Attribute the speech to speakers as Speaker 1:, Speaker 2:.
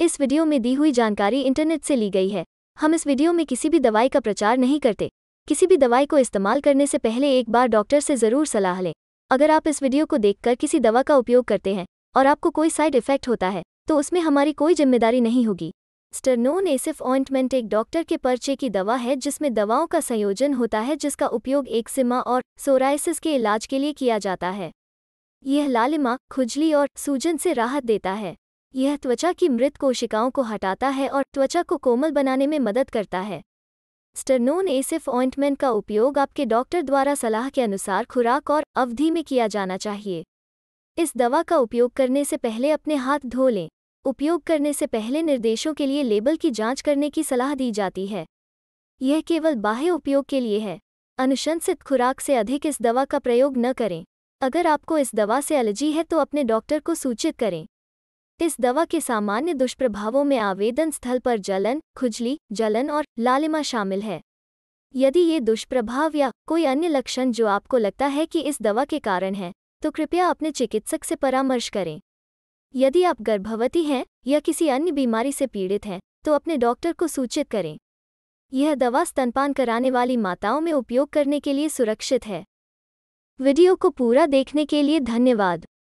Speaker 1: इस वीडियो में दी हुई जानकारी इंटरनेट से ली गई है हम इस वीडियो में किसी भी दवाई का प्रचार नहीं करते किसी भी दवाई को इस्तेमाल करने से पहले एक बार डॉक्टर से ज़रूर सलाह लें अगर आप इस वीडियो को देखकर किसी दवा का उपयोग करते हैं और आपको कोई साइड इफेक्ट होता है तो उसमें हमारी कोई जिम्मेदारी नहीं होगी स्टर्नोन एसिफ ऑइंटमेंट एक डॉक्टर के पर्चे की दवा है जिसमें दवाओं का संयोजन होता है जिसका उपयोग एक्सिमा और सोराइसिस के इलाज के लिए किया जाता है यह लालिमा खुजली और सूजन से राहत देता है यह त्वचा की मृत कोशिकाओं को हटाता है और त्वचा को कोमल बनाने में मदद करता है स्टर्नोन एसिफ ऑइंटमेंट का उपयोग आपके डॉक्टर द्वारा सलाह के अनुसार खुराक और अवधि में किया जाना चाहिए इस दवा का उपयोग करने से पहले अपने हाथ धो लें उपयोग करने से पहले निर्देशों के लिए लेबल की जांच करने की सलाह दी जाती है यह केवल बाह्य उपयोग के लिए है अनुशंसित खुराक से अधिक इस दवा का प्रयोग न करें अगर आपको इस दवा से एलर्जी है तो अपने डॉक्टर को सूचित करें इस दवा के सामान्य दुष्प्रभावों में आवेदन स्थल पर जलन खुजली जलन और लालिमा शामिल है यदि ये दुष्प्रभाव या कोई अन्य लक्षण जो आपको लगता है कि इस दवा के कारण है तो कृपया अपने चिकित्सक से परामर्श करें यदि आप गर्भवती हैं या किसी अन्य बीमारी से पीड़ित हैं तो अपने डॉक्टर को सूचित करें यह दवा स्तनपान कराने वाली माताओं में उपयोग करने के लिए सुरक्षित है वीडियो को पूरा देखने के लिए धन्यवाद